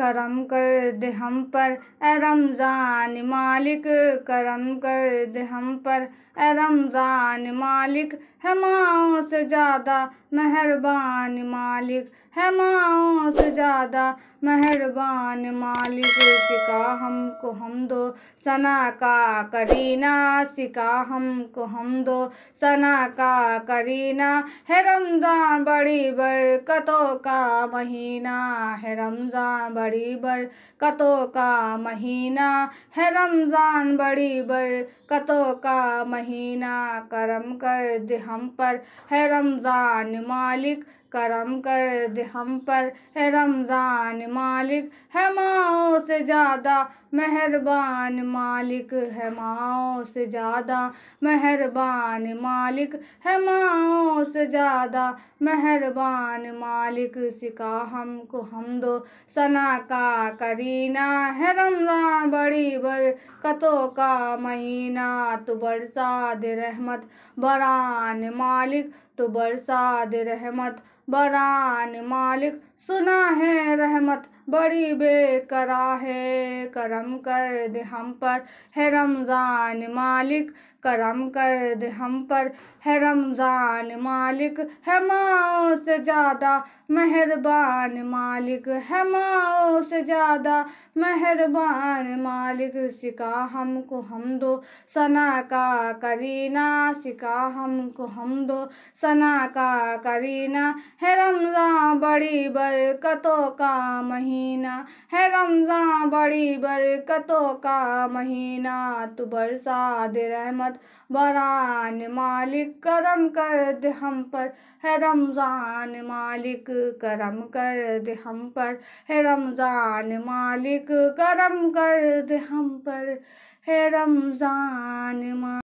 करम कर दे हम पर ए रमज़ान मालिक करम कर दे हम पर ए रमज़ान मालिक है माओ से ज़्यादा मेहरबान मालिक है माओ से ज़्यादा मेहरबान मालिक सिका हमको हम दो सना का करीना सिका हमको हम दो सना का करीना है रमज़ान बड़ी बरकतों का महीना है रमज़ान बड़ी बरकतों का महीना है रमज़ान बड़ी बरकतों का महीना करम कर दे हम पर है रमज़ान मालिक करम कर दे हम पर है रमज़ान मालिक है माओ से ज़्यादा मेहरबान मालिक है माओ से ज़्यादा मेहरबान मालिक है माओ से ज़्यादा मेहरबान मालिक सिका हमको हम दो सना का करीना है रमज़ान बड़ी कतो का महीना तो दे रहमत बरान मालिक तो दे रहमत बरान मालिक सुना है रहमत बड़ी बेकरा है करम कर दे हम पर है रमज़ान मालिक करम कर दे हम पर है रमज़ान मालिक है माओ से ज़्यादा मेहरबान मालिक है माओ से ज़्यादा मेहरबान मालिक सिका हमको हम दो सना का करीना सिका हमको हम दो सना का करीना है रमज़ान बड़ी बरकतों का महीना है रमज़ान बड़ी बरकतों का महीना तू बरसा दे रहमत बरान मालिक करम कर दे हम पर है रमज़ान मालिक करम कर दे हम पर है रमज़ान मालिक करम कर दे हम पर है रमज़ान मा